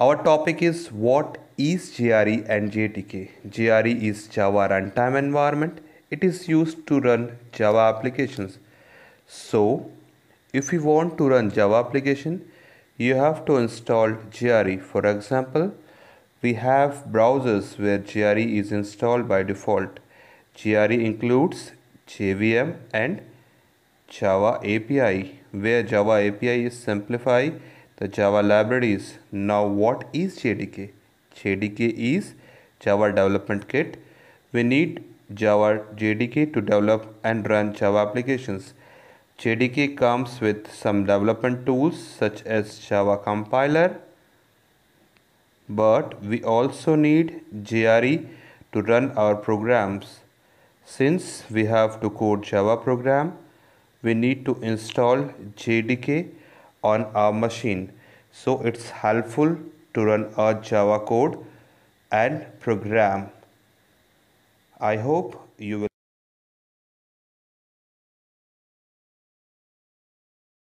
Our topic is what is JRE and JTK. JRE is Java Runtime Environment. It is used to run Java applications. So, if you want to run Java application, you have to install JRE. For example, we have browsers where JRE is installed by default. JRE includes JVM and Java API, where Java API is simplified the Java libraries. Now what is JDK? JDK is Java Development Kit. We need Java JDK to develop and run Java applications. JDK comes with some development tools such as Java compiler, but we also need JRE to run our programs. Since we have to code Java program, we need to install JDK on our machine. So it's helpful to run a Java code and program. I hope you will